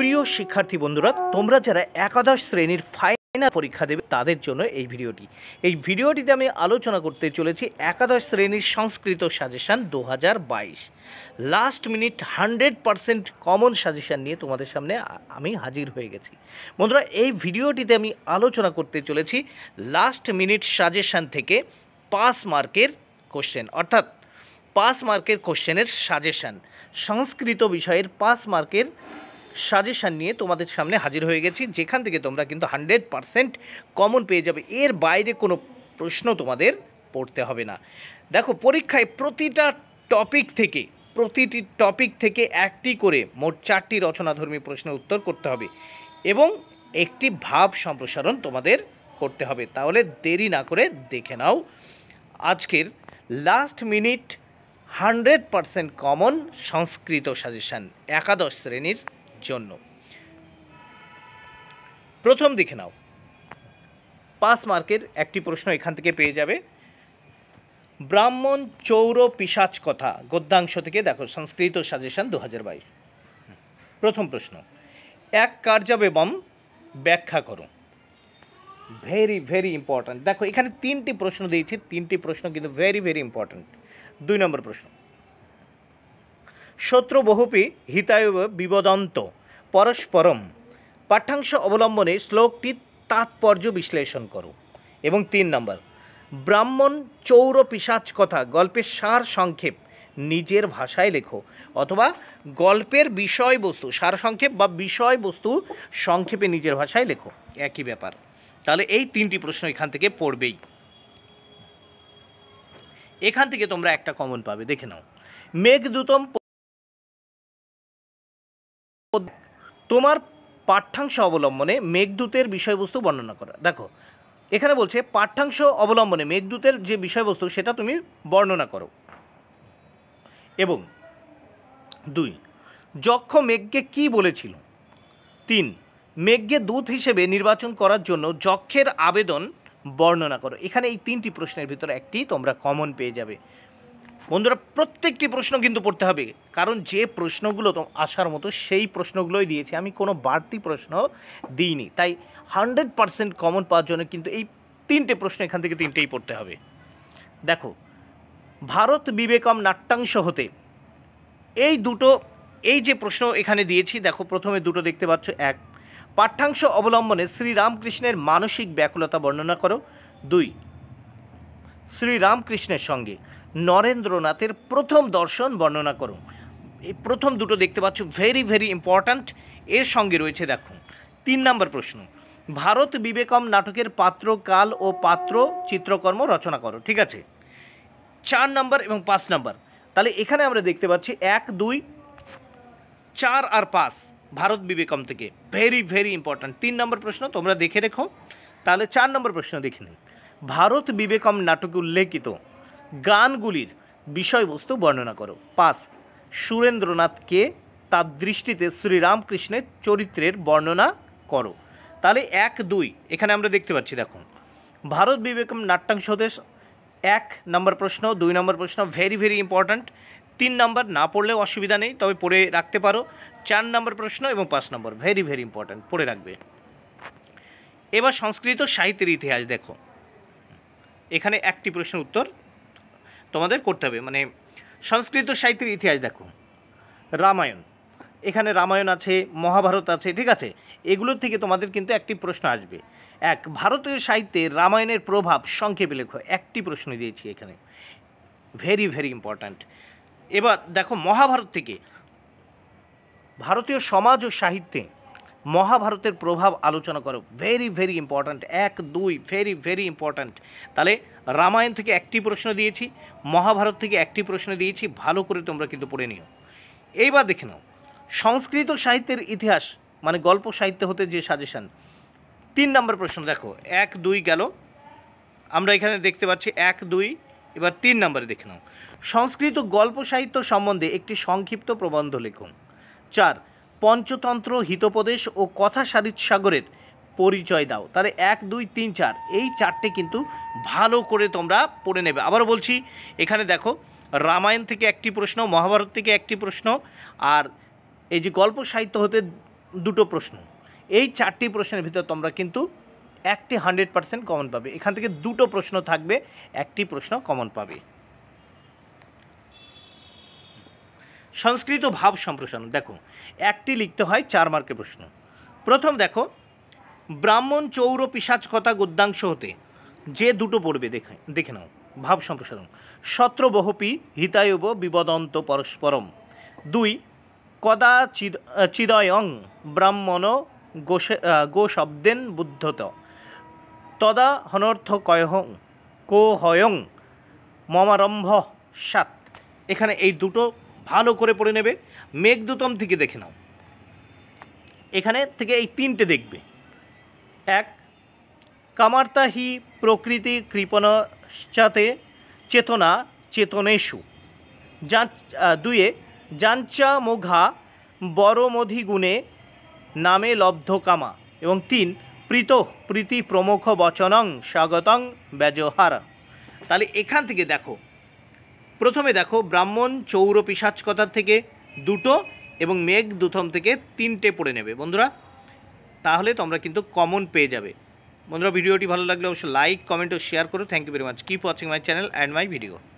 প্রিয় শিক্ষার্থী বন্ধুরা তোমরা যারা একাদশ শ্রেণীর ফাইনাল পরীক্ষা দেবে তাদের জন্য এই ভিডিওটি এই ভিডিওটিতে আমি আলোচনা করতে চলেছি একাদশ শ্রেণীর সংস্কৃত সাজেশান দু last minute hundred percent common suggestion নিয়ে তোমাদের সামনে আমি হাজির হয়ে গেছি বন্ধুরা এই ভিডিওটিতে আমি আলোচনা করতে চলেছি লাস্ট মিনিট সাজেশান থেকে পাস মার্কের কোশ্চেন অর্থাৎ পাস মার্কের কোশ্চেনের সাজেশান সংস্কৃত বিষয়ের পাস মার্কের সাজেশান নিয়ে তোমাদের সামনে হাজির হয়ে গেছি যেখান থেকে তোমরা কিন্তু হান্ড্রেড পারসেন্ট কমন পেয়ে যাবে এর বাইরে কোনো প্রশ্ন তোমাদের পড়তে হবে না দেখো পরীক্ষায় প্রতিটা টপিক থেকে প্রতিটি টপিক থেকে একটি করে মোট চারটি রচনাধর্মী প্রশ্নের উত্তর করতে হবে এবং একটি ভাব সম্প্রসারণ তোমাদের করতে হবে তাহলে দেরি না করে দেখে নাও আজকের last minute hundred percent common সংস্কৃত সাজেশান একাদশ শ্রেণীর জন্য প্রথম দেখে নাও পাঁচ মার্কের একটি প্রশ্ন এখান থেকে পেয়ে যাবে ব্রাহ্মণ চৌর পিসাচ কথা গদ্যাংশ থেকে দেখো সংস্কৃত সাজেশন দু হাজার বাইশ প্রথম প্রশ্ন এক কার্যবেবম ব্যাখ্যা করো ভেরি ভেরি ইম্পর্ট্যান্ট দেখো এখানে তিনটি প্রশ্ন দিয়েছি তিনটি প্রশ্ন কিন্তু ভেরি ভেরি ইম্পর্ট্যান্ট দুই নম্বর প্রশ্ন শত্রু বহুপি হিতায় বিবদন্ত পরস্পরম পাঠ্যাংশ অবলম্বনে শ্লোকটির তাৎপর্য বিশ্লেষণ করো এবং তিন নম্বর ব্রাহ্মণ চৌর পিসাচ কথা গল্পের সার সংক্ষেপ নিজের ভাষায় লেখো অথবা গল্পের বিষয়বস্তু সার সংক্ষেপ বা বিষয়বস্তু সংক্ষেপে নিজের ভাষায় লেখো একই ব্যাপার তাহলে এই তিনটি প্রশ্ন এখান থেকে পড়বেই এখান থেকে তোমরা একটা কমন পাবে দেখে নাও মেঘদূতম তোমার পাঠ্যাংশ অবলম্বনে মেঘদূতের বিষয়বস্তু বর্ণনা করা দেখো এখানে বলছে পাঠ্যাংশ অবলম্বনে মেঘদূতের যে বিষয়বস্তু সেটা তুমি বর্ণনা করো এবং দুই যক্ষ মেঘকে কি বলেছিল তিন মেঘকে দূত হিসেবে নির্বাচন করার জন্য যক্ষের আবেদন বর্ণনা করো এখানে এই তিনটি প্রশ্নের ভিতরে একটি তোমরা কমন পেয়ে যাবে বন্ধুরা প্রত্যেকটি প্রশ্ন কিন্তু পড়তে হবে কারণ যে প্রশ্নগুলো তো আসার মতো সেই প্রশ্নগুলোই দিয়েছি আমি কোনো বাড়তি প্রশ্ন দিইনি তাই হান্ড্রেড পারসেন্ট কমন পাওয়ার জন্য কিন্তু এই তিনটে প্রশ্ন এখান থেকে তিনটেই পড়তে হবে দেখো ভারত বিবেকম নাট্যাংশ হতে এই দুটো এই যে প্রশ্ন এখানে দিয়েছি দেখো প্রথমে দুটো দেখতে পাচ্ছ এক পাঠ্যাংশ অবলম্বনে শ্রীরামকৃষ্ণের মানসিক ব্যাকুলতা বর্ণনা করো দুই শ্রীরামকৃষ্ণের সঙ্গে নরেন্দ্রনাথের প্রথম দর্শন বর্ণনা করুন এই প্রথম দুটো দেখতে পাচ্ছ ভেরি ভেরি ইম্পর্ট্যান্ট এর সঙ্গে রয়েছে দেখো তিন নম্বর প্রশ্ন ভারত বিবেকম নাটকের পাত্র কাল ও পাত্র চিত্রকর্ম রচনা করো ঠিক আছে চার নম্বর এবং পাঁচ নম্বর তাহলে এখানে আমরা দেখতে পাচ্ছি এক দুই চার আর পাঁচ ভারত বিবেকম থেকে ভেরি ভেরি ইম্পর্ট্যান্ট তিন নম্বর প্রশ্ন তোমরা দেখে রেখো তাহলে চার নম্বর প্রশ্ন দেখে নিন ভারত বিবেকম নাটকে উল্লেখিত গানগুলির বিষয়বস্তু বর্ণনা করো পাঁচ সুরেন্দ্রনাথকে তার দৃষ্টিতে শ্রীরামকৃষ্ণের চরিত্রের বর্ণনা করো তাহলে এক দুই এখানে আমরা দেখতে পাচ্ছি দেখুন ভারত বিবেকম নাট্যাংশদেশ এক নম্বর প্রশ্ন দুই নম্বর প্রশ্ন ভেরি ভেরি ইম্পর্ট্যান্ট তিন নম্বর না পড়লেও অসুবিধা নেই তবে পড়ে রাখতে পারো চার নম্বর প্রশ্ন এবং পাঁচ নম্বর ভেরি ভেরি ইম্পর্ট্যান্ট পড়ে রাখবে এবার সংস্কৃত সাহিত্যের ইতিহাস দেখো এখানে একটি প্রশ্নের উত্তর তোমাদের করতে হবে মানে সংস্কৃত সাহিত্যের ইতিহাস দেখো রামায়ণ এখানে রামায়ণ আছে মহাভারত আছে ঠিক আছে এগুলোর থেকে তোমাদের কিন্তু একটি প্রশ্ন আসবে এক ভারতীয় সাহিত্যে রামায়ণের প্রভাব সংক্ষেপে লেখো একটি প্রশ্ন দিয়েছি এখানে ভেরি ভেরি ইম্পর্ট্যান্ট এবার দেখো মহাভারত থেকে ভারতীয় সমাজ ও সাহিত্যে মহাভারতের প্রভাব আলোচনা করো ভেরি ভেরি ইম্পর্ট্যান্ট এক দুই ভেরি ভেরি ইম্পর্ট্যান্ট তাহলে রামায়ণ থেকে একটি প্রশ্ন দিয়েছি মহাভারত থেকে একটি প্রশ্ন দিয়েছি ভালো করে তোমরা কিন্তু পড়ে নিও এইবার দেখে নাও সংস্কৃত সাহিত্যের ইতিহাস মানে গল্প সাহিত্য হতে যে সাজেশান তিন নম্বর প্রশ্ন দেখো এক দুই গেল আমরা এখানে দেখতে পাচ্ছি এক দুই এবার তিন নম্বরে দেখে নাও সংস্কৃত গল্প সাহিত্য সম্বন্ধে একটি সংক্ষিপ্ত প্রবন্ধ লিখুন চার পঞ্চতন্ত্র হিতোপদেশ ও কথা সারিত সাগরের পরিচয় দাও তাহলে এক দুই তিন চার এই চারটে কিন্তু ভালো করে তোমরা পড়ে নেবে আবারও বলছি এখানে দেখো রামায়ণ থেকে একটি প্রশ্ন মহাভারত থেকে একটি প্রশ্ন আর এই যে গল্প সাহিত্য হতে দুটো প্রশ্ন এই চারটি প্রশ্নের ভিতর তোমরা কিন্তু একটি হান্ড্রেড পারসেন্ট কমন পাবে এখান থেকে দুটো প্রশ্ন থাকবে একটি প্রশ্ন কমন পাবে সংস্কৃত ভাব সম্প্রসারণ দেখো একটি লিখতে হয় চার মার্কের প্রশ্ন প্রথম দেখো ব্রাহ্মণ চৌর কথা গদ্যাংশ হতে যে দুটো পড়বে দেখে দেখে নাও ভাব সম্প্রসারণ সত্র বহপি হিতায়ব বিবদন্ত পরস্পরম দুই কদা চিদ চিদয়ং ব্রাহ্মণ গোশে গোশব্দেন বুদ্ধত তদা হনর্থ কয়হং কোহয়ং মমারম্ভ সাত এখানে এই দুটো ভালো করে পড়ে নেবে মেঘদূতম থেকে দেখে নাও এখানে থেকে এই তিনটে দেখবে এক কামার্তা হি প্রকৃতি কৃপণশ্চাতে চেতনা চেতনেশু যা দুয়ে যাঞ্চা মোঘা বরমধি গুণে নামে লব্ধ কামা এবং তিন প্রীত প্রীতি প্রমুখ বচনং স্বাগতং ব্যজহার তাহলে এখান থেকে দেখো প্রথমে দেখো ব্রাহ্মণ চৌর পিসাচকতার থেকে দুটো এবং মেঘ দুথম থেকে তিনটে পড়ে নেবে বন্ধুরা তাহলে তোমরা কিন্তু কমন পেয়ে যাবে বন্ধুরা ভিডিওটি ভালো লাগলে অবশ্যই লাইক কমেন্ট ও শেয়ার করো thank you very much keep watching my channel and my video